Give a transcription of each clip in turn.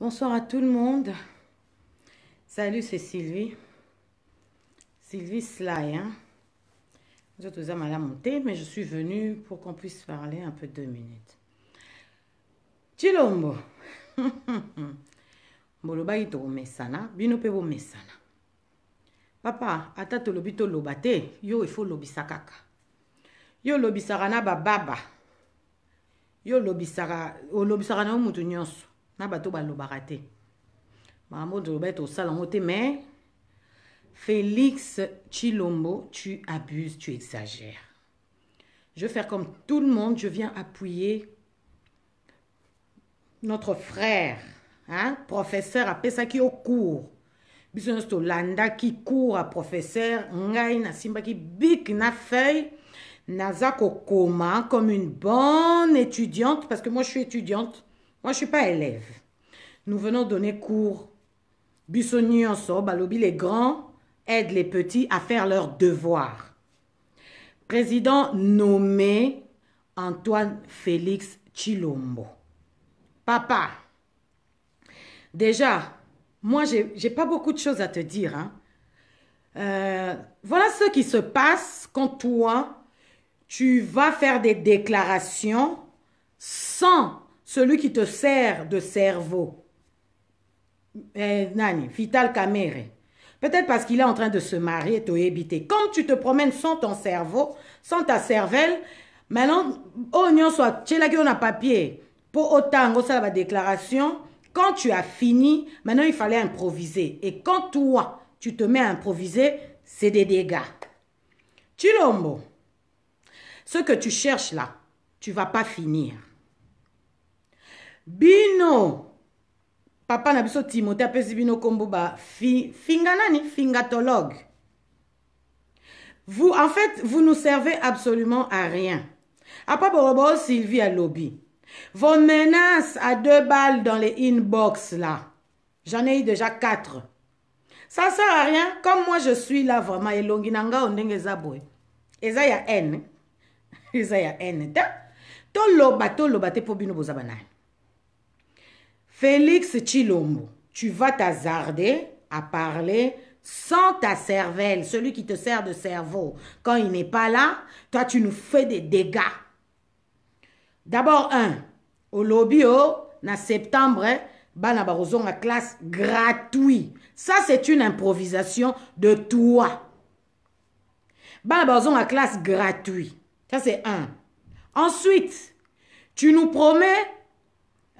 bonsoir. à tout le monde. Salut, c'est Sylvie. Sylvie Sly. Hein? Je suis à la montée, mais je suis venue pour qu'on puisse parler un peu deux minutes. Chilombo. bolobaki mesana, bino mpe mesana. papa ata lobito toloba bate, yo il faut lobisakaka. yo lobisarana baba. bababa yo olobisaka olobisaka nango moto nyonso na bato balobaka te makambo toloba ete osala te mais félix chilombo tu abuses tu exagères je vais faire comme tout le monde je viens appuyer notre frère hein? professeur apesaki au cours biso nyonso qui court à professeur ngai na simba qui bique na feuille Naza Kokoma comme une bonne étudiante, parce que moi je suis étudiante, moi je ne suis pas élève. Nous venons donner cours. Bussoni en so, Balobi, les grands aident les petits à faire leurs devoirs. Président nommé Antoine Félix Chilombo. Papa, déjà, moi, j'ai pas beaucoup de choses à te dire. Hein. Euh, voilà ce qui se passe quand toi, tu vas faire des déclarations sans celui qui te sert de cerveau. Eh, nani, vital camere. Peut-être parce qu'il est en train de se marier, te hébiter. Comme tu te promènes sans ton cerveau, sans ta cervelle, maintenant, oh, soit, tu là on a papier. Pour autant, ça va déclaration. Quand tu as fini, maintenant, il fallait improviser. Et quand toi, tu te mets à improviser, c'est des dégâts. Chilombo. Ce que tu cherches là, tu vas pas finir. Bino, papa na biso Timothée apesi bino Komboba fingatologue. Vous, en fait, vous nous servez absolument à rien. Après Borobo, Sylvie à lobby. Vos menaces à deux balles dans les inbox là. J'en ai eu déjà quatre. Ça sert à rien. Comme moi, je suis là vraiment. Et Longinanga, on est y a haine eza ya bino félix chilombo tu vas t'hazarder à parler sans ta cervelle, celui qui te sert de cerveau. Quand il n'est pas là, toi, tu nous fais des dégâts. D'abord, un, au lobby, au, na septembre, a besoin à classe gratuit. Ça, c'est une improvisation de toi. Bana besoin classe gratuite. Ça, c'est un. Ensuite, tu nous promets,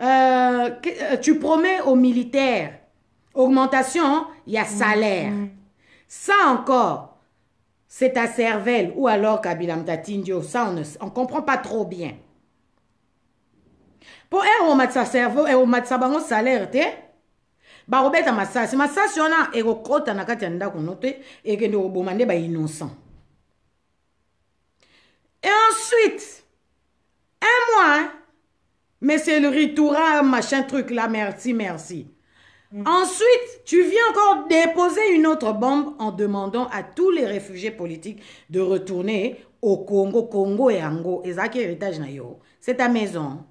euh, euh, tu promets aux militaires augmentation, il y a mm-hmm. salaire. Ça encore, c'est ta cervelle ou alors Kabila Mtatindio, ça on ne comprend pas trop bien. Pour un sa cerveau, un sa bango salaire, tu barobeta masasi masasi un nakatenda et ensuite, un mois, mais c'est le ritoura, machin truc là, merci, merci. Mm. Ensuite, tu viens encore déposer une autre bombe en demandant à tous les réfugiés politiques de retourner au Congo, Congo et Ango. Et ça héritage c'est ta maison.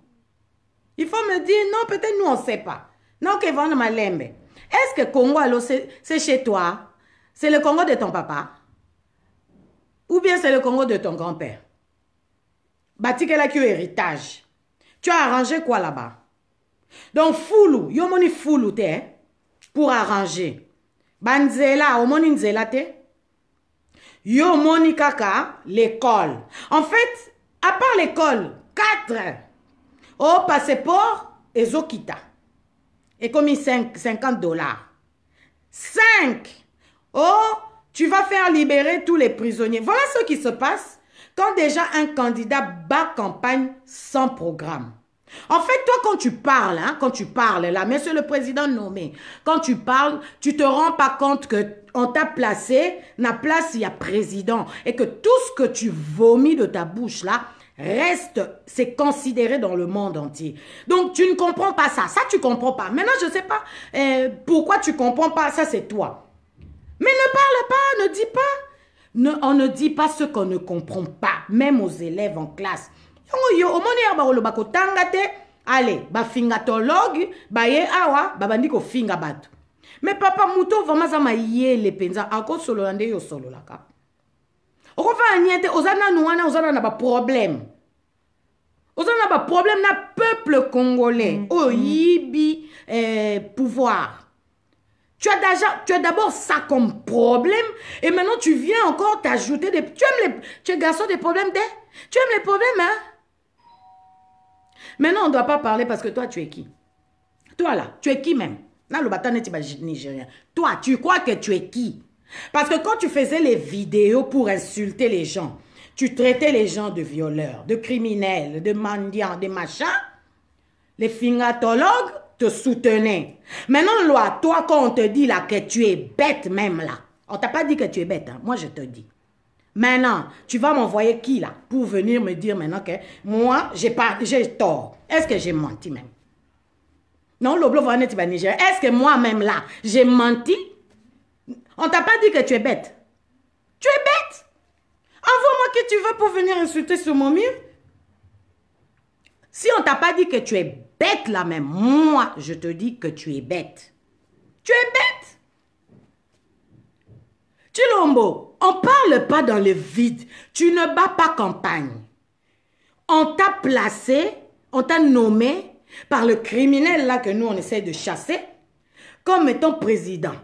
Il faut me dire, non, peut-être nous on ne sait pas. Non, que vendre Est-ce que Congo, c'est chez toi? C'est le Congo de ton papa? Ou bien c'est le Congo de ton grand-père? kela kyo héritage tu as arrangé quoi là-bas donc foulou, yo moni fulu te pour arranger banzela moni nzela te yo moni kaka l'école en fait à part l'école quatre au passeport et ezokita commis 50 dollars 5 oh tu vas faire libérer tous les prisonniers voilà ce qui se passe quand déjà un candidat bat campagne sans programme. En fait, toi, quand tu parles, hein, quand tu parles, là, monsieur le président nommé, quand tu parles, tu te rends pas compte que on t'a placé, na place, il y a président, et que tout ce que tu vomis de ta bouche, là, reste, c'est considéré dans le monde entier. Donc, tu ne comprends pas ça. Ça, tu comprends pas. Maintenant, je sais pas euh, pourquoi tu comprends pas. Ça, c'est toi. Mais ne parle pas, ne dis pas. Ne, on ne dit pas ce qu'on ne comprend pas, même aux élèves en classe. Yongo yo, omone ya bakoloba kotanga te, allez, bafingatologue, baye awa, babandi kofinga bato. Mais papa muto vraiment za mayele penza akosolola nde yo sololaka. okofaa nie te oza nanu wana oza nana baproblème oza na baproblème na peuple congolais mm -hmm. oyibi eh, pouvoir Tu as d'abord ça comme problème et maintenant tu viens encore t'ajouter des... Tu aimes les... Tu es garçon des problèmes des... Tu aimes les problèmes, hein? Maintenant, on ne doit pas parler parce que toi, tu es qui? Toi là, tu es qui même? non le bataille nigérien. Toi, tu crois que tu es qui? Parce que quand tu faisais les vidéos pour insulter les gens, tu traitais les gens de violeurs, de criminels, de mendiants, de machins, les fingatologues, te soutenait. Maintenant, loi, toi, quand on te dit là que tu es bête même là, on t'a pas dit que tu es bête, hein. moi je te dis. Maintenant, tu vas m'envoyer qui là pour venir me dire maintenant que moi, j'ai pas, j'ai tort. Est-ce que j'ai menti même? Non, le Niger. Est-ce que moi-même là, j'ai menti? On t'a pas dit que tu es bête. Tu es bête? Envoie-moi qui tu veux pour venir insulter sur mon mur. Si on t'a pas dit que tu es bête là même, moi, je te dis que tu es bête. Tu es bête. Chilombo, on parle pas dans le vide. Tu ne bats pas campagne. On t'a placé, on t'a nommé par le criminel là que nous on essaie de chasser comme étant président.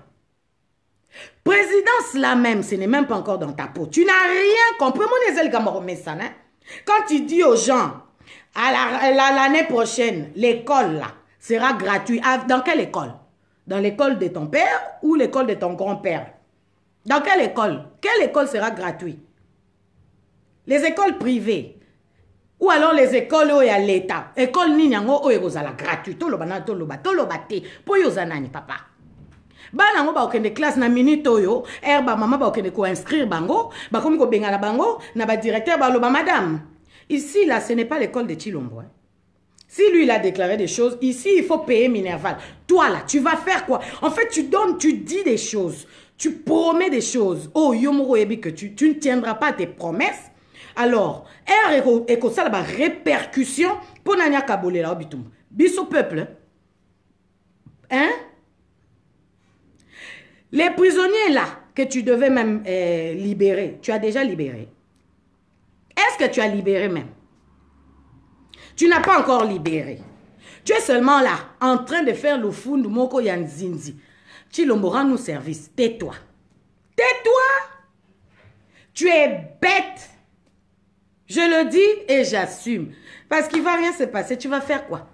Présidence là même, ce n'est même pas encore dans ta peau. Tu n'as rien compris. Mon ça, hein. Quand tu dis aux gens, l'année prochaine, l'école là sera gratuite. Dans quelle école Dans l'école de ton père ou l'école de ton grand-père Dans quelle école Quelle école sera gratuite Les écoles privées. Ou alors les écoles où il y a l'État. École Ninyango où il y a gratuite. Toloba na pour Toloba pour Poyozanani papa. bana pas une classe na minute maman, qui bamama bakokende inscrire bango benga la bango na badirecteur baloba madame Ici, là, ce n'est pas l'école de Chilombo. Hein. Si lui, il a déclaré des choses, ici, il faut payer Minerval. Toi, là, tu vas faire quoi En fait, tu donnes, tu dis des choses. Tu promets des choses. Oh, Yomoro que tu, tu ne tiendras pas tes promesses. Alors, R et ça la répercussion, Ponania Kabole, là, Obitum. Bis au peuple. Hein? hein Les prisonniers, là, que tu devais même euh, libérer, tu as déjà libéré. Est-ce que tu as libéré même Tu n'as pas encore libéré. Tu es seulement là, en train de faire le fond du Moko Yanzinzi. Chilombo, nous service. Tais-toi. Tais-toi. Tu es bête. Je le dis et j'assume. Parce qu'il va rien se passer. Tu vas faire quoi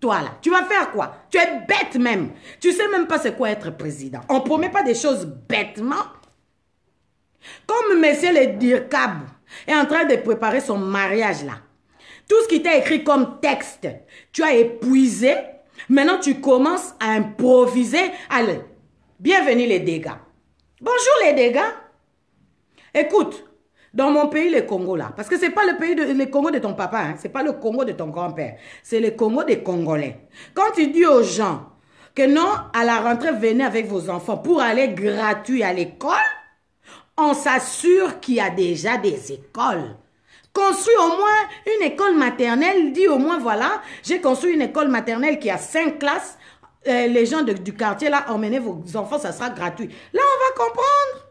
Toi là, tu vas faire quoi Tu es bête même. Tu sais même pas c'est quoi être président. On promet pas des choses bêtement. Comme monsieur le Dirkab, est en train de préparer son mariage là. Tout ce qui t'a écrit comme texte, tu as épuisé. Maintenant, tu commences à improviser. Allez, bienvenue les dégâts. Bonjour les dégâts. Écoute, dans mon pays, le Congo là, parce que c'est pas le pays, de, le Congo de ton papa, hein, c'est pas le Congo de ton grand-père, c'est le Congo des Congolais. Quand tu dis aux gens que non, à la rentrée, venez avec vos enfants pour aller gratuit à l'école, on s'assure qu'il y a déjà des écoles. Construis au moins une école maternelle, dis au moins voilà, j'ai construit une école maternelle qui a cinq classes. Euh, les gens du quartier, là, emmenez vos enfants, ça sera gratuit. Là, on va comprendre.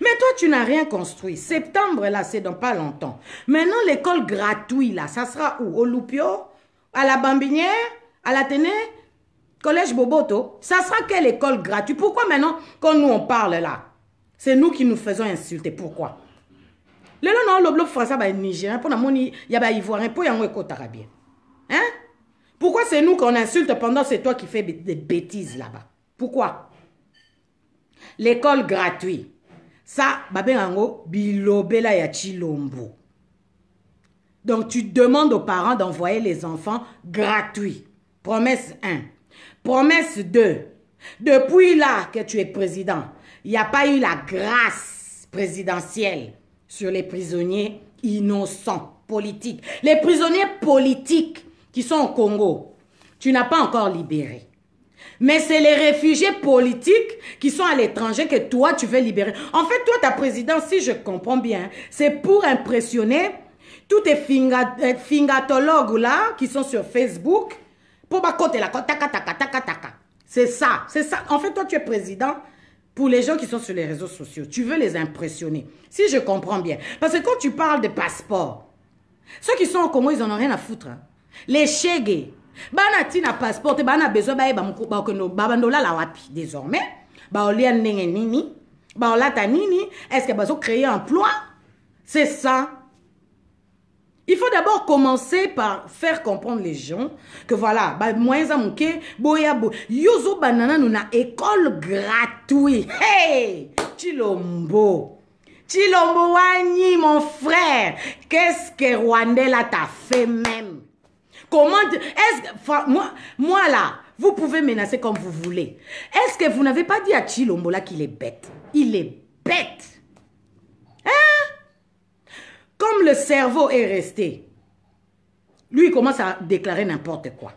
Mais toi, tu n'as rien construit. Septembre, là, c'est dans pas longtemps. Maintenant, l'école gratuite, là, ça sera où Au Loupio À la Bambinière À l'Athénée Collège Boboto Ça sera quelle école gratuite Pourquoi maintenant, quand nous, on parle là c'est nous qui nous faisons insulter. Pourquoi le bloc français bah, nigérien ya un bah, ivoirien y bien hein pourquoi c'est nous qu'on insulte pendant que c'est toi qui fais des bêtises là-bas pourquoi l'école gratuite, ça babé yango bilobela ya chilombo donc tu demandes aux parents d'envoyer les enfants gratuits promesse 1 promesse 2 depuis là que tu es président il n'y a pas eu la grâce présidentielle sur les prisonniers innocents politiques. Les prisonniers politiques qui sont au Congo, tu n'as pas encore libéré. Mais c'est les réfugiés politiques qui sont à l'étranger que toi, tu veux libérer. En fait, toi, ta présidence, si je comprends bien, c'est pour impressionner tous tes euh, fingatologues là, qui sont sur Facebook, pour ma côté la C'est ça, c'est ça. En fait, toi, tu es président pour les gens qui sont sur les réseaux sociaux. Tu veux les impressionner, si je comprends bien. Parce que quand tu parles de passeport, ceux qui sont au Congo, ils n'en ont rien à foutre. Hein. Les Les chégués, bana na passeport, bana besoin baye babandola la wapi désormais, olia nini, lata nini, est-ce que de créer emploi? C'est ça il faut d'abord commencer par faire comprendre les gens que voilà, bah, moi, moyens à mouké, boya bo. Yozo banana nous na école gratuite. Hey! Chilombo. Chilombo mon frère. Qu'est-ce que Rwandela t'a fait même? Comment est-ce moi, moi là, vous pouvez menacer comme vous voulez. Est-ce que vous n'avez pas dit à Chilombo là qu'il est bête? Il est bête. le cerveau est resté, lui, commence à déclarer n'importe quoi.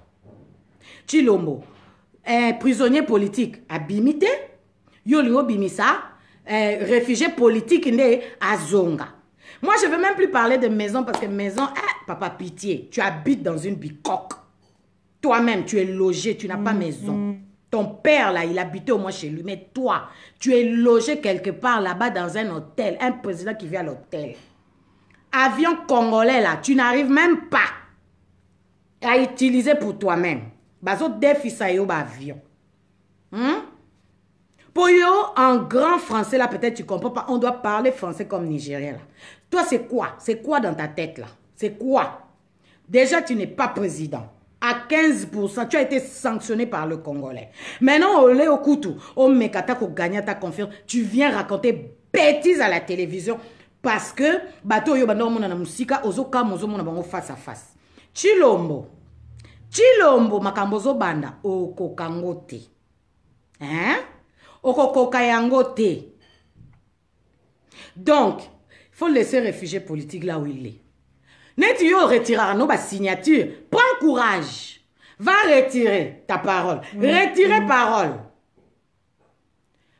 Chilombo, un prisonnier politique, abimité. Yolio Bimisa, réfugié politique né à Zonga. Moi, je veux même plus parler de maison parce que maison, ah, papa, pitié, tu habites dans une bicoque. Toi-même, tu es logé, tu n'as pas mm-hmm. maison. Ton père, là, il habitait au moins chez lui. Mais toi, tu es logé quelque part là-bas dans un hôtel. Un président qui vient à l'hôtel avion congolais là, tu n'arrives même pas à utiliser pour toi-même. Bazo sa yo avion. Hmm? Pour yo, en grand français là, peut-être tu comprends pas, on doit parler français comme nigérien là. Toi, c'est quoi? C'est quoi dans ta tête là? C'est quoi? Déjà, tu n'es pas président. À 15%, tu as été sanctionné par le Congolais. Maintenant, au au couteau, au mekata, gagné ta confiance, tu viens raconter bêtises à la télévision parce que bateau yo banda omona na qui ozo ozomona face à face chilombo chilombo makambo banda, oko kangote. hein? Oko yango te donc faut laisser réfugié politique là où il est neti yo retirer no signature. prends courage va retirer ta parole retirer parole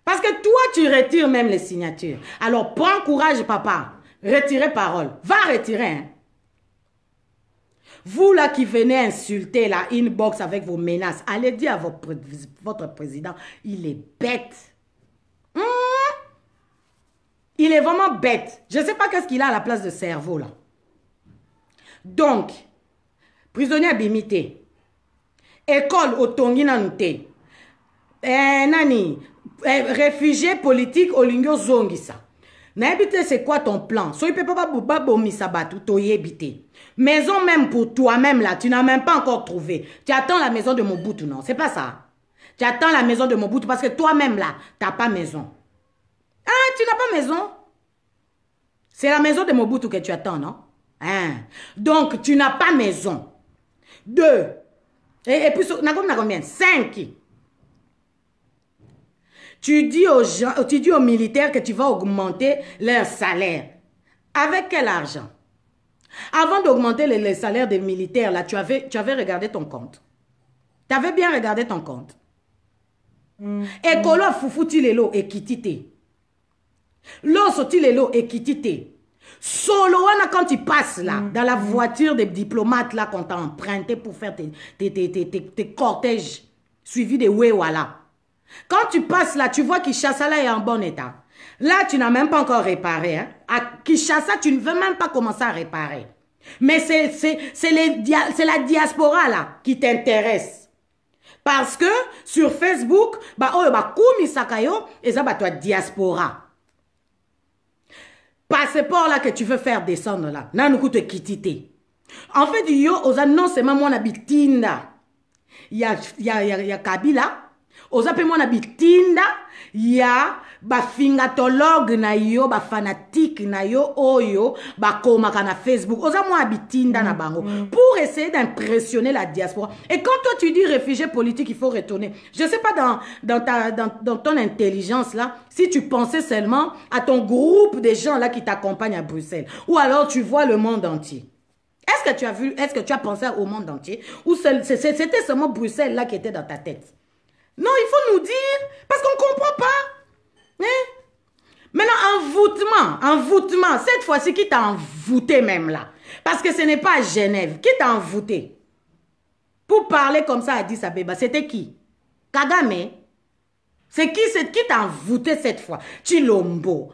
parce que toi, tu retires même les signatures. Alors prends courage, papa. Retirez parole. Va retirer. Hein. Vous là qui venez insulter la inbox avec vos menaces, allez dire à votre, président, il est bête. Hein? Il est vraiment bête. Je ne sais pas qu'est-ce qu'il a à la place de cerveau là. Donc, prisonnier bimité. École au Tongi eh, nani, eh, réfugié politique au Zongisa. zongisa c'est quoi ton plan maison même pour toi même là tu n'as même pas encore trouvé tu attends la maison de mobutu non c'est pas ça tu attends la maison de mobutu parce que toi même là t'as pas maison ah tu n'as pas maison c'est la maison de mobutu que tu attends non hein? donc tu n'as pas maison deux et, puis n'a na combien cinq tu dis aux tu dis aux militaires que tu vas augmenter leur salaire. Avec quel argent Avant d'augmenter les, les, salaires des militaires, là, tu avais, tu avais regardé ton compte. Tu avais bien regardé ton compte. Ekolo mm-hmm. fufutilelo équité. Loso sotilelo équité. Solo quand tu passes là, mm-hmm. dans la voiture des diplomates là qu'on t'a emprunté pour faire tes, tes, tes, tes, cortèges suivis de Wewala. Quand tu passes là, tu vois chasse là est en bon état. Là, tu n'as même pas encore réparé. Hein? À Kishasa, tu ne veux même pas commencer à réparer. Mais c'est la diaspora là qui t'intéresse. Parce que sur Facebook, bah, oh, bah, de Sakayo et ça, bah, toi, diaspora. Passeport là que tu veux faire descendre là. nous te kitite. En fait, yo, osa, non c'est même mon Il y, a, y, a, y a Kabila, oza pe bitinda ya na yo fanatique na yo oyo bakoma na facebook oza na bango mm-hmm. pour essayer d'impressionner la diaspora et quand toi tu dis réfugié politique il faut retourner je ne sais pas dans, ton intelligence là si tu pensais seulement à ton groupe de gens là qui t'accompagnent à Bruxelles ou alors tu vois le monde entier est-ce que tu as vu, est-ce que tu as pensé au monde entier Ou c'était seulement Bruxelles là qui était dans ta tête non, il faut nous dire, parce qu'on ne comprend pas. Hein? Maintenant, envoûtement, envoûtement, cette fois-ci qui t'a envoûté même là. Parce que ce n'est pas Genève. Qui t'a envoûté Pour parler comme ça à Addis Abeba, c'était qui Kagame c'est qui, c'est qui t'a envoûté cette fois Chilombo.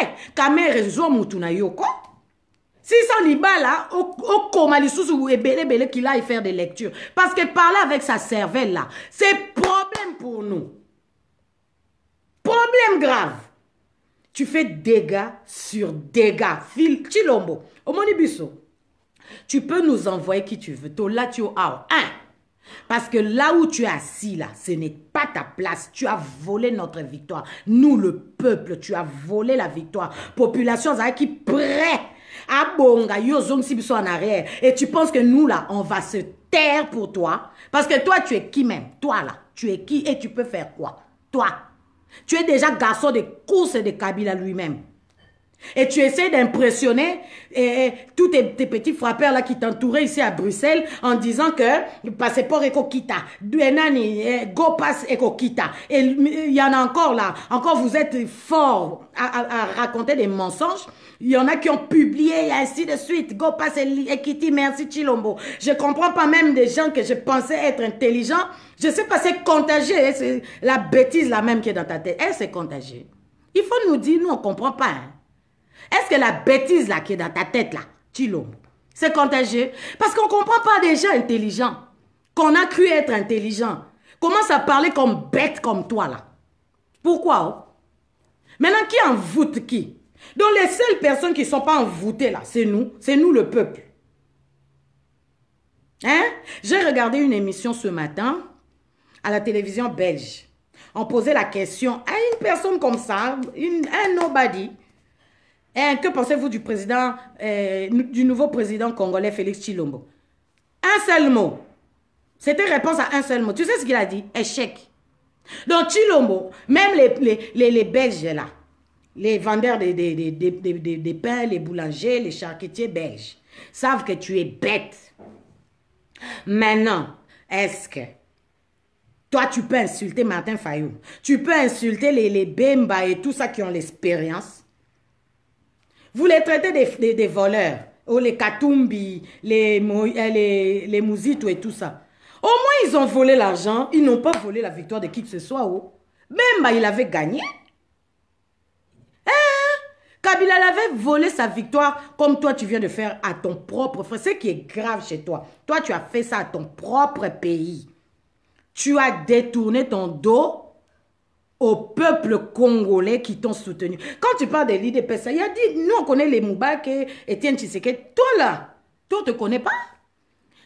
Eh, kamere zo yoko. Si ça liba là, au coma et ebele qui qu'il aille faire des lectures. Parce que parler avec sa cervelle là, c'est nous. Problème grave. Tu fais dégâts sur dégâts. Fil Chilombo, Omonibiso, tu peux nous envoyer qui tu veux. Tola au. un? Parce que là où tu es assis, là, ce n'est pas ta place. Tu as volé notre victoire. Nous, le peuple, tu as volé la victoire. Population qui prêt à bonga, yo en arrière. Et tu penses que nous, là, on va se taire pour toi. Parce que toi, tu es qui même? Toi, là tu es qui et tu peux faire quoi Toi, tu es déjà garçon de course de Kabila lui-même. Et tu essaies d'impressionner eh, eh, tous tes, petits frappeurs là qui t'entouraient ici à Bruxelles en disant que le passeport est coquita, Duenani, eh, go pass est Et il y en a encore là, encore vous êtes fort à, raconter des mensonges. Il y en a qui ont publié ainsi de suite. Go passe et Kitty, merci Chilombo. Je comprends pas même des gens que je pensais être intelligents. Je sais pas, c'est contagieux. Hein, c'est la bêtise la même qui est dans ta tête. Elle, c'est contagieux. Il faut nous dire, nous, on comprend pas. Hein. Est-ce que la bêtise là qui est dans ta tête là, tu C'est contagieux. Parce qu'on ne comprend pas des gens intelligents, qu'on a cru être intelligents, commence à parler comme bête comme toi là. Pourquoi oh? Maintenant, qui envoûte qui Donc les seules personnes qui ne sont pas envoûtées là, c'est nous, c'est nous le peuple. Hein? J'ai regardé une émission ce matin à la télévision belge. On posait la question à une personne comme ça, un nobody, et eh, que pensez-vous du président, eh, du nouveau président congolais Félix Chilombo Un seul mot. C'était réponse à un seul mot. Tu sais ce qu'il a dit Échec. Donc Chilombo, même les, les, les, Belges là, les vendeurs des de, de, pains, les boulangers, les charcutiers belges, savent que tu es bête. Maintenant, est-ce que toi, tu peux insulter Martin Fayou, tu peux insulter les Bemba et tout ça qui ont l'expérience vous les traitez des, des, voleurs. Oh, les Katumbi, les, eh, les, les Mouzitou et tout ça. Au moins, ils ont volé l'argent. Ils n'ont pas volé la victoire de qui que ce soit. Oh. Même bah il avait gagné. Hein? Kabila avait volé sa victoire comme toi tu viens de faire à ton propre frère. Ce qui est grave chez toi. Toi, tu as fait ça à ton propre pays. Tu as détourné ton dos au peuple congolais qui t'ont soutenu. Quand tu parles de l'IDPS, il a dit, nous on connaît les Moubak et Etienne Tshiseke. Toi là, toi ne te connais pas.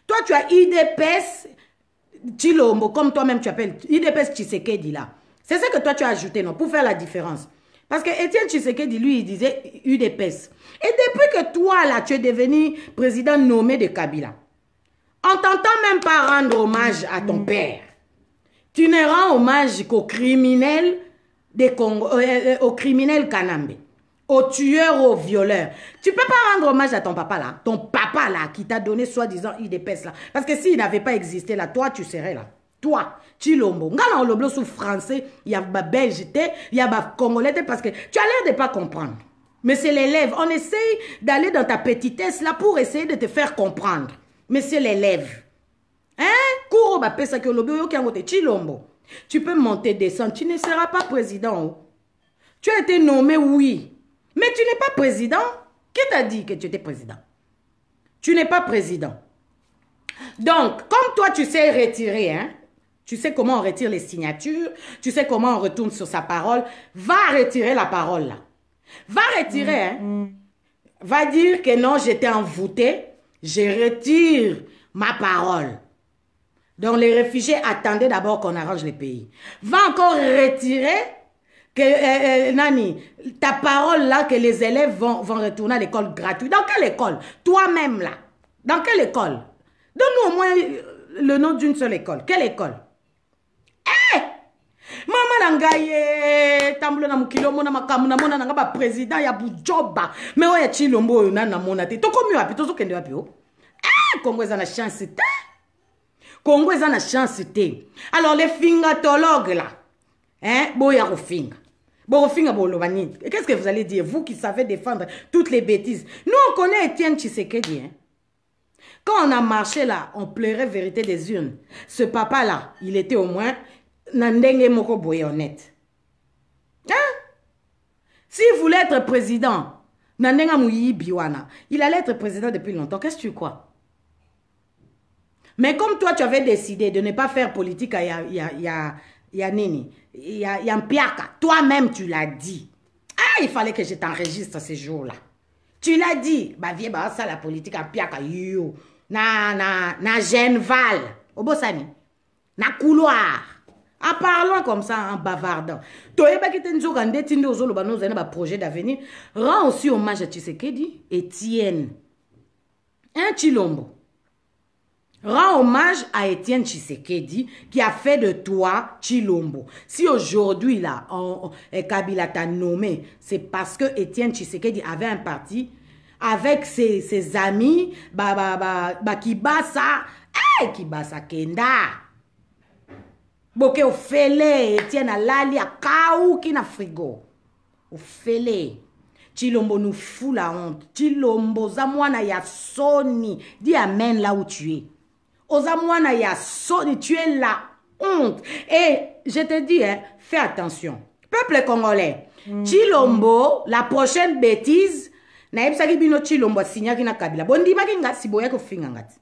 Toi tu as IDPS, comme toi-même tu appelles, IDPS Tshiseke dit là. C'est ça que toi tu as ajouté, non, pour faire la différence. Parce que Etienne Tshisekedi, lui, il disait UDPS. Et depuis que toi, là, tu es devenu président nommé de Kabila, en t'entendant même pas rendre hommage à ton père. Tu ne rends hommage qu'aux criminels, des Congo, euh, euh, euh, aux criminels Kanambe, aux tueurs, aux violeurs. Tu peux pas rendre hommage à ton papa là, ton papa là qui t'a donné soi-disant IDPS là. Parce que s'il n'avait pas existé là, toi tu serais là. Toi, tu' on l'oblo sous français, il y a ma belge, il y a congolais, parce que tu as l'air de pas comprendre. Mais c'est l'élève. On essaye d'aller dans ta petitesse là pour essayer de te faire comprendre. Mais c'est l'élève. Hein? Tu peux monter, descendre, tu ne seras pas président. Oh. Tu as été nommé, oui. Mais tu n'es pas président. Qui t'a dit que tu étais président? Tu n'es pas président. Donc, comme toi, tu sais retirer, hein? Tu sais comment on retire les signatures, tu sais comment on retourne sur sa parole. Va retirer la parole là. Va retirer, hein. mm, mm. Va dire que non, j'étais envoûté, je retire ma parole. Donc les réfugiés attendaient d'abord qu'on arrange les pays. Va encore retirer que, euh, euh, Nani, ta parole là que les élèves vont, vont retourner à l'école gratuite. Dans quelle école Toi-même là. Dans quelle école Donne-nous au moins euh, le nom d'une seule école. Quelle école Eh hey! mama na ngai etambola na mokili omona makambo namona na ngai bapresident ya bujoba me oyo ya chilombo oyo nani namona te tokomi wapi tozokende wapi o oh? e eh! kongo eza la chance congo est la chance Alors, alors fingatologues là, hein, boya au finga à nini qu'est ce que vous allez dire vous qui savez défendre toutes les bêtises nous on connaît Etienne tshisekedi hein? quand on a marché là on pleurait vérité des urnes ce papa là il était au moins Nandengé, moko boye honnête hein? s'il voulait être président nandenga mouyi biwana. il allait être président depuis longtemps qu'est ce que tu crois mais comme toi, tu avais décidé de ne pas faire politique à ya, ya, ya, Yampiaka, toi-même, tu l'as dit. Ah, il fallait que je t'enregistre ces jours-là. Tu l'as dit. Bah, viens, bah, ça, la politique, Yampiaka, yo. Na, na, na, Genval. Obosani. Na couloir. En ah, parlant comme ça, en bavardant. Toi, eh ben, bah, qui t'en zoga ndé tinde ozolo ba nous un projet d'avenir. Rends aussi hommage à Tshisekedi, Etienne. Hein, Chilombo. Rends hommage à Étienne Tshisekedi qui a fait de toi Chilombo. Si aujourd'hui, là, on, on, eh, Kabila t'a nommé, c'est parce que Étienne Tshisekedi avait un parti avec ses, ses amis, bah, bah, bah, bah, Kibasa, hey, eh, Kibasa Kenda. Boke ofele, Étienne alali akauki na frigo. Ofele. Chilombo nous fout la honte. Chilombo, za mwana ya soni. Dis amen là où tu es. il y ya soni, tu es la honte. Et je te dis, hein, fais attention. Peuple congolais, mm Chilombo, la prochaine bêtise, nayebisaki kibino chilombo signa na kabila bondimaki nga si boyaki kofinga nga ti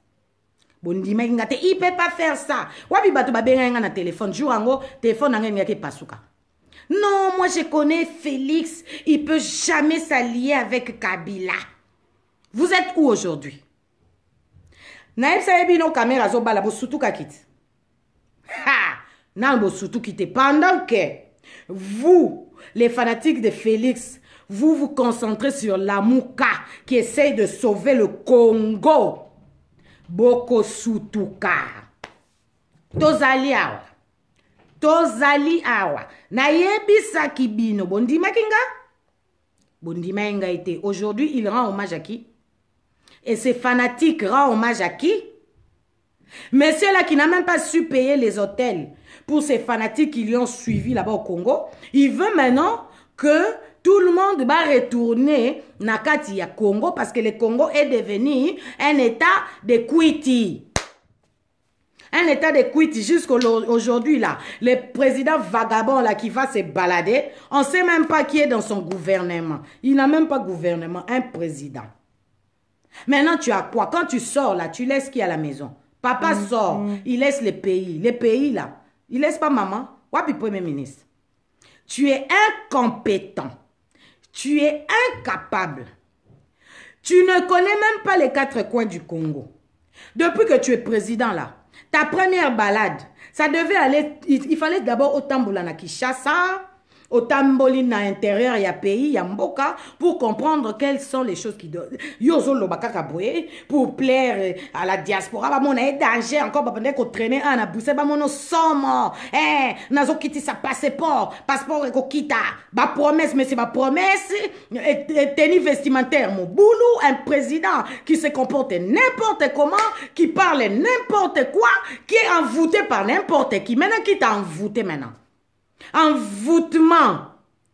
kinga. te il peut pas faire ça Wabi bato babenga nga na téléphone. jour téléphone telefone nga ngai non moi je connais félix il peut jamais s'allier avec kabila vous êtes où aujourd'hui nayebisa ye bino kamera azobala bosutukaki te ha nanu bosutuki te pendant que vous les fanatiques de félix vous vous concentrez sur lamuka qui essaye de sauver le congo bokosutuka tozali awa tozali awa nayebisaki bino bondimaki nga bondimai ngai te aujourd'hui il rend hommage à qui Et ces fanatiques rendent hommage à qui Monsieur là qui n'a même pas su payer les hôtels pour ces fanatiques qui lui ont suivi là-bas au Congo, il veut maintenant que tout le monde va retourner Nakati à Congo parce que le Congo est devenu un état de quitty. Un état de quitty aujourd'hui là. Le président vagabond là qui va se balader, on ne sait même pas qui est dans son gouvernement. Il n'a même pas gouvernement, un président. Maintenant, tu as quoi Quand tu sors là, tu laisses qui à la maison Papa mm, sort, mm. il laisse les pays. Les pays là, il laisse pas maman. Wapi premier ministre. Tu es incompétent. Tu es incapable. Tu ne connais même pas les quatre coins du Congo. Depuis que tu es président là, ta première balade, ça devait aller, il, fallait d'abord au Tamboulana Kishasa, au otamboli na intérieur a pays y a mboka pour comprendre quelles sont les choses qui donnent yozo l'obaka kaboué pour plaire euh, à la diaspora mon ye danger encore babandaki kotraîne somme buse na zo kiti sa passeport passeport ba promesse, mais c'est promesse, Et tenue vestimentaire mon boulou un président qui se comporte n'importe comment qui parle n'importe quoi qui est envoûté par n'importe qui maintenant qui t'a envoûté maintenant Envoûtement.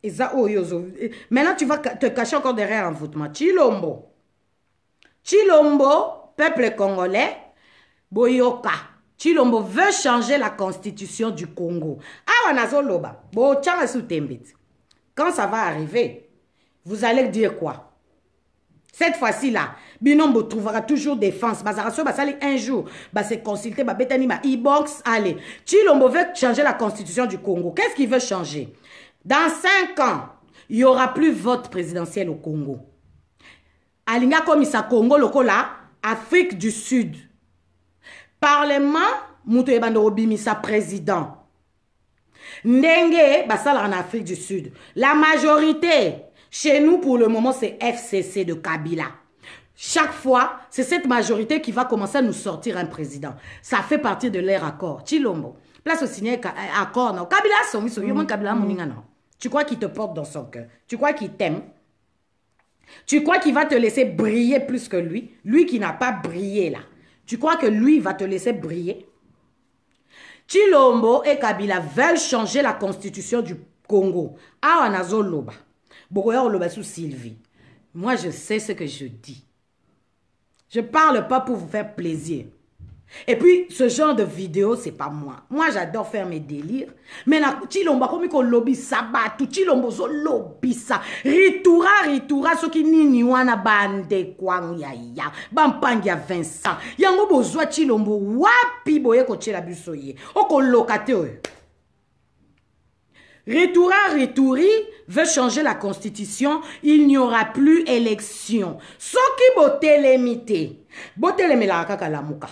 Oh, maintenant, tu vas te cacher encore derrière envoûtement. Chilombo. Chilombo, peuple congolais, Boyoka. Chilombo veut changer la constitution du Congo. Quand ça va arriver, vous allez dire quoi Cette fois-ci là, bino botrouvaka toujours défense bazalaka soki basali un jour base consulte babetani ma ebox ale tshilombo veut changer la constitution du congo qu'est ce qu'il veut changer dans 5 ans il y aura plus vote présidentiel au congo alingi akomisa congo lokola afrique du sud parlement moto oyebanda kobimisa président ndenge basalaka na afrique du sud la majorité chez nous pour le moment c'est fcc de kabila Chaque fois, c'est cette majorité qui va commencer à nous sortir un président. Ça fait partie de l'ère accord. Chilombo. Place au signe euh, accord. Non. Kabila Kabila mm. non. Tu crois qu'il te porte dans son cœur. Tu crois qu'il t'aime. Tu crois qu'il va te laisser briller plus que lui. Lui qui n'a pas brillé là. Tu crois que lui va te laisser briller. Chilombo et Kabila veulent changer la constitution du Congo. Ah, Loba. Bokoya Loba sous Sylvie. Moi, je sais ce que je dis. Je parle pas pour vous faire plaisir. Et puis, ce genre de vidéo, c'est pas moi. Moi, j'adore faire mes délires. Mais la chilomba, comme qu'on lobby ça, tout chilombo, zo lobby ça. Ritura, ritura, ce qui ni ni wana bande kwang ya ya. Bampang ya Vincent. Yango bozo, chilombo, wapi boye ko chela busoye. Oko lokate Retoura Retouri veut changer la constitution, il n'y aura plus élection. Soki botelemite, botelemela kaka la mouka.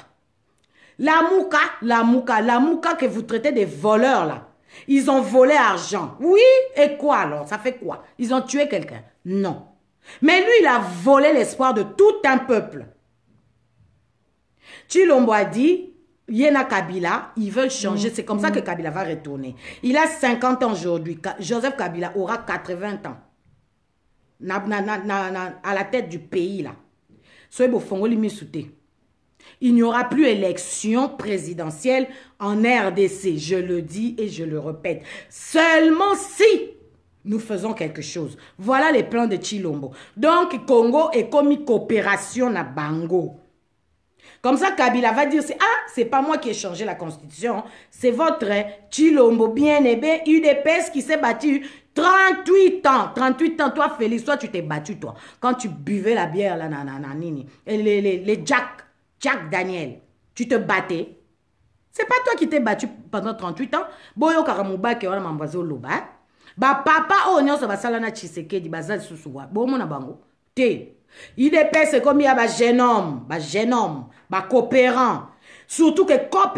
La mouka, la mouka, la mouka que vous traitez des voleurs là. Ils ont volé argent. Oui, et quoi alors Ça fait quoi Ils ont tué quelqu'un Non. Mais lui, il a volé l'espoir de tout un peuple. Tu a dit, a Kabila, ils veulent changer. Mm, C'est comme ça mm. que Kabila va retourner. Il a 50 ans aujourd'hui. Joseph Kabila aura 80 ans. à la tête du pays, là. Il n'y aura plus élection présidentielle en RDC. Je le dis et je le répète. Seulement si nous faisons quelque chose. Voilà les plans de Chilombo. Donc, Congo est comme coopération à Bango. Comme ça, Kabila va dire, ah, c'est pas moi qui ai changé la constitution, hein. c'est votre hein, Chilombo bien-aimé UDPS qui s'est battu 38 ans. 38 ans, toi, Félix, toi, tu t'es battu, toi. Quand tu buvais la bière, là, nanana, nini. Et les, les, Jack, Jack Daniel, tu te battais. C'est pas toi qui t'es battu pendant 38 ans. Boyo karamouba ke wana au loba. Hein. Ba papa o nyonso basala na di baza susuwa. Bomo na bango. Te. Il c'est comme il y a un jeune homme, un jeune homme, coopérant. surtout que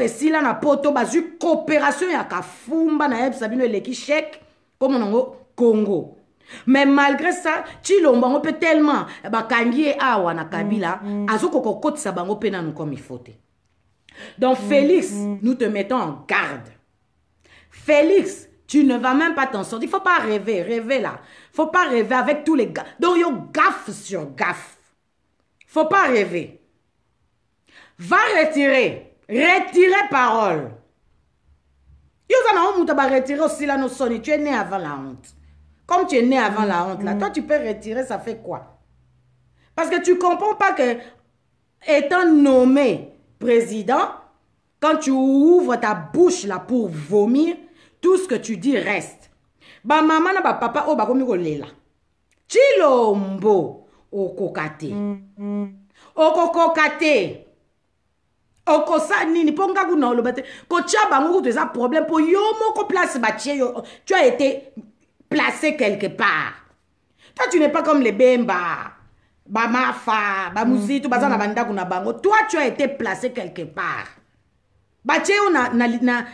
si la na poto bas coopération ya kafumba nayebisa bino eleki sheke comme yango congo mais malgré ça chilombo yango mpe tellement ba ye awa na kabila mm -hmm. azokoka sa bango comme il faut donc mm, félix mm. nous te mettons en garde félix tu ne vas même pas t'en sortir faut pas rêver rêver là faut pas rêver avec tous les gars donc yo gaffe sur gaffe faut pas rêver va retirer retirer parole yo oza nango moto baretirer osilana osoni tu es né avant la honte comme tu es né avant la honte là mm. toi tu peux retirer ça fait quoi parce que tu comprends pas que étant nommé président quand tu ouvres ta bouche là pour vomir tout ce que tu dis reste bamama na bapapa oyo oh, bakomi kolela tilombo okoka te mm, mm. okokoka te okosa nini mpo ngaka na oloba te kotia bango kutu eza problème mpo yo moko place batie yo tu as été placé quelque part toi tu n'es pas comme lebemba bamafa bamuzitu mm. baza na mm. bandako na bango toi tu as été placé quelque part batie yo na, na, na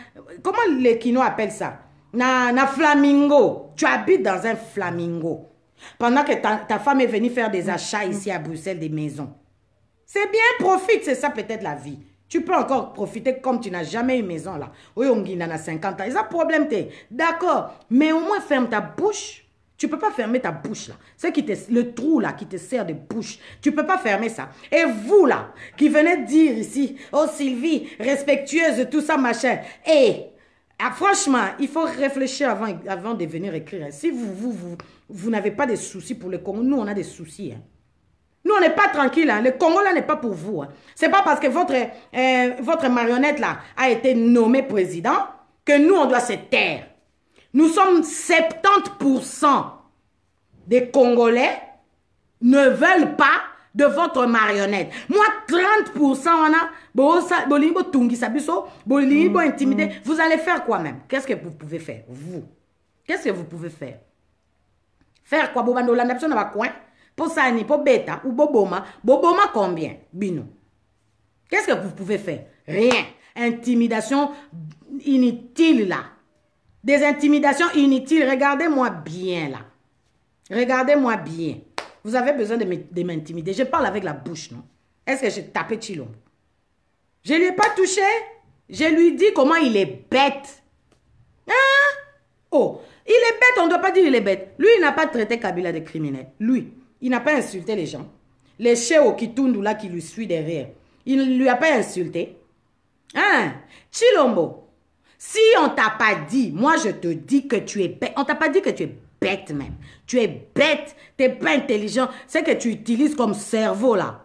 comment le kino appelle ça na, na flamingo tu habites dans un flamingo pendant que ta, ta femme est venue faire des mm. achats ici à bruxelles des maisons c'est bien profite c'est ça peut-être la vie tu peux encore profiter comme tu n'as jamais eu maison là. Oui, on a 50 ans, ils ont problème D'accord, mais au moins ferme ta bouche. Tu peux pas fermer ta bouche là. C'est qui te, le trou là qui te sert de bouche. Tu peux pas fermer ça. Et vous là, qui venez dire ici, oh Sylvie, respectueuse de tout ça machin. Eh, ah, franchement, il faut réfléchir avant, avant de venir écrire. Si vous, vous, vous, vous n'avez pas de soucis pour le Congo, nous on a des soucis. Hein. Nous, on n'est pas tranquille. Hein. Le Congo, n'est pas pour vous. Hein. C'est pas parce que votre, euh, votre marionnette, là, a été nommée président que nous, on doit se taire. Nous sommes 70% des Congolais ne veulent pas de votre marionnette. Moi, 30% on a, mm-hmm. Vous allez faire quoi même? Qu'est-ce que vous pouvez faire? Vous. Qu'est-ce que vous pouvez faire? Faire quoi? pour Beta, ou boboma boboma combien bino qu'est-ce que vous pouvez faire rien intimidation inutile là des intimidations inutiles regardez-moi bien là regardez-moi bien vous avez besoin de m'intimider je parle avec la bouche non est-ce que je tapé Chilombo je lui ai pas touché je lui dis comment il est bête hein oh il est bête, on ne doit pas dire qu'il est bête. Lui, il n'a pas traité Kabila de criminel. Lui. Il n'a pas insulté les gens. Les Cheo Kitundu là qui lui suit derrière, il ne lui a pas insulté. Hein? Chilombo, si on t'a pas dit, moi je te dis que tu es bête. On t'a pas dit que tu es bête même. Tu es bête, tu n'es pas intelligent. C'est que tu utilises comme cerveau là.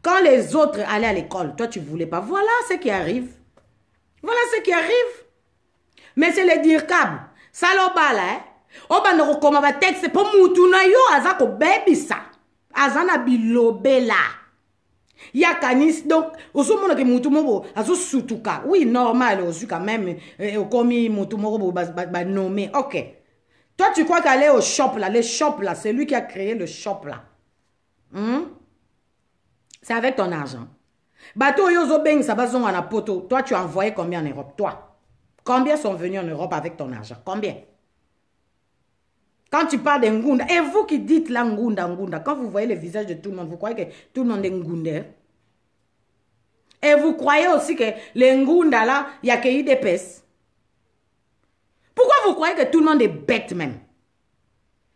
Quand les autres allaient à l'école, toi tu voulais pas. Voilà ce qui arrive. Voilà ce qui arrive. Mais c'est le dire câble. là, hein? nous recommander un mpo mutu na yo aza baby ça. Azana bilobela kanis donc qui ke mutu Azu sutuka. oui normal ozwi quand même eh, okomi mutu ba ba nomé. ok toi tu crois qu'aller au shop là le shop là c'est lui qui a créé le shop là hmm? c'est avec ton argent bato bazonga na poto toi tu as envoyé combien en europe toi combien sont venus en europe avec ton argent combien quand tu parles de et vous qui dites là Ngunda, quand vous voyez le visage de tout le monde, vous croyez que tout le monde est Ngunda. Et vous croyez aussi que les là, il y a que pesses? Pourquoi vous croyez que tout le monde est bête même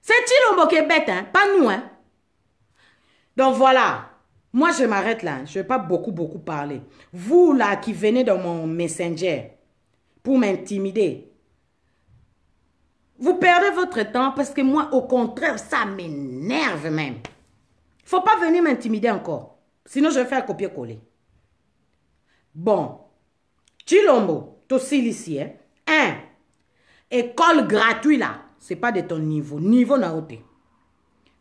C'est Chilombo qui est bête, hein? pas nous. Hein? Donc voilà, moi je m'arrête là, je ne vais pas beaucoup, beaucoup parler. Vous là qui venez dans mon messenger pour m'intimider, vous perdez votre temps parce que moi, au contraire, ça m'énerve même. Faut pas venir m'intimider encore. Sinon, je vais faire copier-coller. Bon. Chilombo, aussi ici, hein. Un. École gratuite là. C'est pas de ton niveau. Niveau naoté.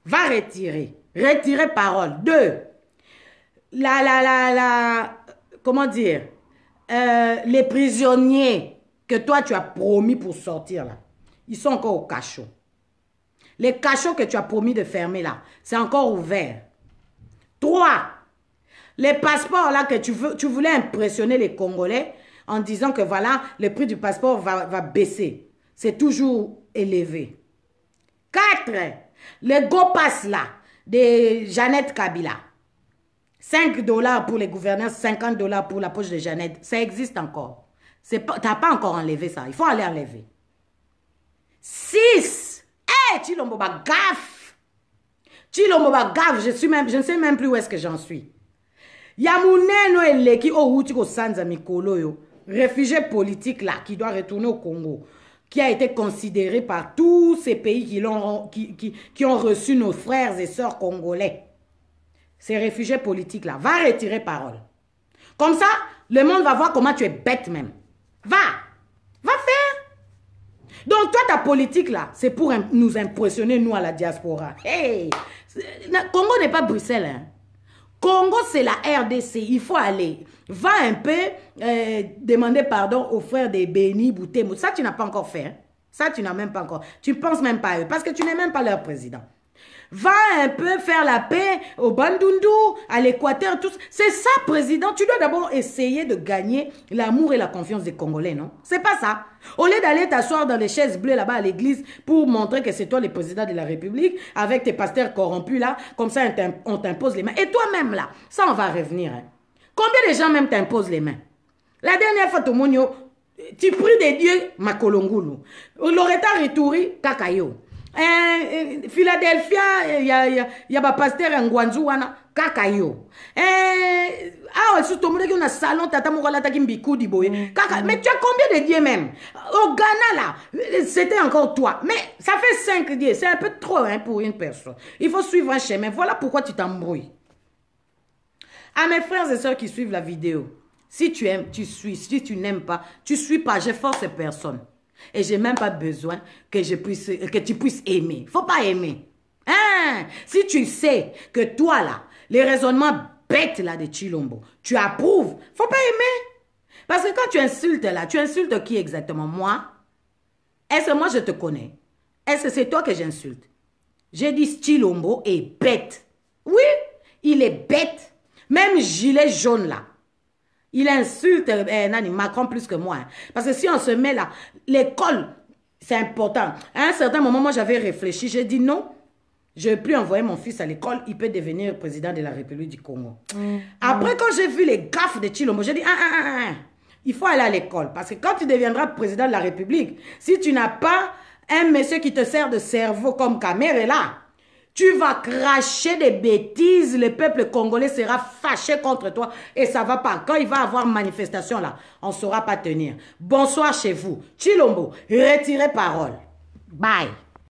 Va retirer. Retirer parole. Deux. La, la, la, la. Comment dire? Euh, les prisonniers que toi tu as promis pour sortir là. Ils sont encore au cachot. Les cachots que tu as promis de fermer là, c'est encore ouvert. Trois, les passeports là que tu, veux, tu voulais impressionner les Congolais en disant que voilà, le prix du passeport va, baisser. C'est toujours élevé. Quatre, les go là de Jeannette Kabila. 5 dollars pour les gouverneurs, 50 dollars pour la poche de Jeannette. Ça existe encore. Tu n'as pas encore enlevé ça. Il faut aller enlever. 6. eh, Chilombo, gaffe. Chilombo, gaffe. Je, suis même, je ne sais même plus où est-ce que j'en suis. qui au ohuti ko sanza mikolo yo. Réfugié politique là, qui doit retourner au Congo. Qui a été considéré par tous ces pays qui, ont, qui ont reçu nos frères et sœurs congolais. Ces réfugiés politiques là, va retirer parole. Comme ça, le monde va voir comment tu es bête même. Va. Va faire. Donc, toi, ta politique, là, c'est pour nous impressionner, nous, à la diaspora. Hey! Congo n'est pas Bruxelles, hein. Congo, c'est la RDC. Il faut aller. Va un peu euh, demander pardon aux frères des Béni Boutemo. Ça, tu n'as pas encore fait. Hein. Ça, tu n'as même pas encore. Tu ne penses même pas à eux parce que tu n'es même pas leur président. Va un peu faire la paix au Bandundu, à l'Équateur, tous. C'est ça, président. Tu dois d'abord essayer de gagner l'amour et la confiance des Congolais, non C'est pas ça. Au lieu d'aller t'asseoir dans les chaises bleues là-bas à l'église pour montrer que c'est toi le président de la République, avec tes pasteurs corrompus là, comme ça on t'impose les mains. Et toi-même là, ça on va revenir. Hein. Combien de gens même t'imposent les mains La dernière fois, tu pries des dieux, Makolongulu. Loretta Ritouri, Kakayo. Eh, eh, philadelphia y eh, a ya un pasteur en wana kaka yo eh, salon tata boye mm, mm. mais tu as combien de dieux même au ghana là c'était encore toi mais ça fait 5 dieux c'est un peu trop hein, pour une personne il faut suivre un chemin voilà pourquoi tu t'embrouilles à mes frères et sœurs qui suivent la vidéo si tu aimes tu suis si tu n'aimes pas tu suis pas J'ai force personne et j'ai même pas besoin que je puisse, que tu puisses aimer. Faut pas aimer. Hein? Si tu sais que toi là, les raisonnements bêtes là de Chilombo, tu approuves, faut pas aimer. Parce que quand tu insultes là, tu insultes qui exactement? Moi? Est-ce que moi je te connais? Est-ce que c'est toi que j'insulte? J'ai dit Chilombo est bête. Oui, il est bête. Même gilet jaune là. Il insulte eh, Nani, Macron plus que moi. Parce que si on se met là, l'école, c'est important. À un certain moment, moi, j'avais réfléchi. J'ai dit non, je ne vais plus envoyer mon fils à l'école. Il peut devenir président de la République du Congo. Mm. Après, quand j'ai vu les gaffes de Chilomo, j'ai dit, ah, ah, ah, ah, il faut aller à l'école. Parce que quand tu deviendras président de la République, si tu n'as pas un monsieur qui te sert de cerveau comme Caméré là, tu vas cracher des bêtises, le peuple congolais sera fâché contre toi et ça va pas. Quand il va avoir manifestation là, on saura pas tenir. Bonsoir chez vous. Chilombo, retirez parole. Bye.